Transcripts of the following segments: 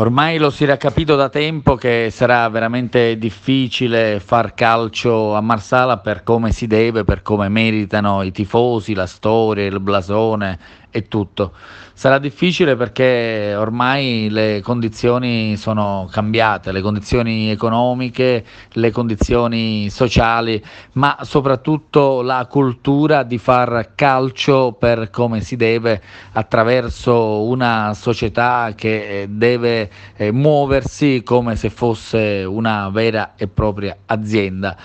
Ormai lo si era capito da tempo che sarà veramente difficile far calcio a Marsala per come si deve, per come meritano i tifosi, la storia, il blasone, e tutto. Sarà difficile perché ormai le condizioni sono cambiate, le condizioni economiche, le condizioni sociali, ma soprattutto la cultura di far calcio per come si deve attraverso una società che deve eh, muoversi come se fosse una vera e propria azienda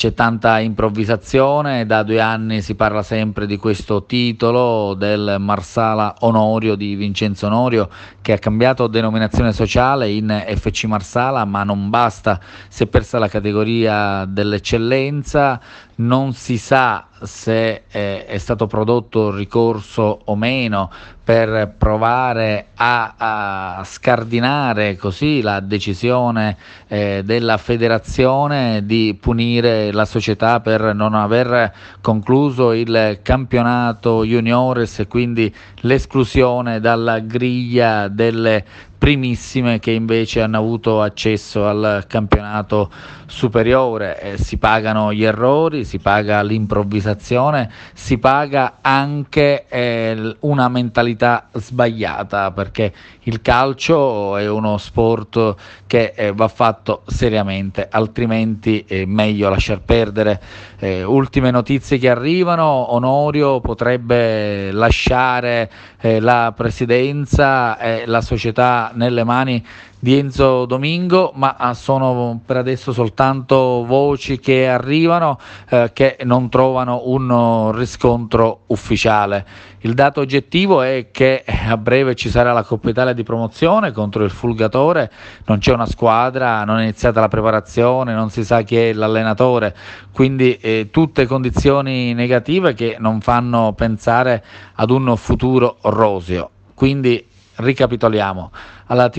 c'è tanta improvvisazione, da due anni si parla sempre di questo titolo del Marsala Onorio di Vincenzo Onorio che ha cambiato denominazione sociale in FC Marsala, ma non basta, si è persa la categoria dell'eccellenza, non si sa se eh, è stato prodotto ricorso o meno per provare a, a scardinare così la decisione eh, della federazione di punire la società per non aver concluso il campionato juniores e quindi l'esclusione dalla griglia delle primissime che invece hanno avuto accesso al campionato superiore. Eh, si pagano gli errori, si paga l'improvvisazione, si paga anche eh, una mentalità sbagliata perché il calcio è uno sport che eh, va fatto seriamente, altrimenti è eh, meglio lasciar perdere. Eh, ultime notizie che arrivano, Onorio potrebbe lasciare eh, la presidenza e la società nelle mani di Enzo Domingo, ma ah, sono per adesso soltanto voci che arrivano eh, che non trovano un riscontro ufficiale. Il dato oggettivo è che eh, a breve ci sarà la Coppa Italia di promozione contro il Fulgatore, non c'è una squadra, non è iniziata la preparazione, non si sa chi è l'allenatore, quindi eh, tutte condizioni negative che non fanno pensare ad un futuro rosio. Quindi Ricapitoliamo, alla,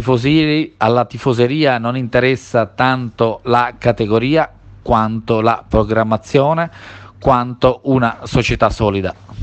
alla tifoseria non interessa tanto la categoria quanto la programmazione, quanto una società solida.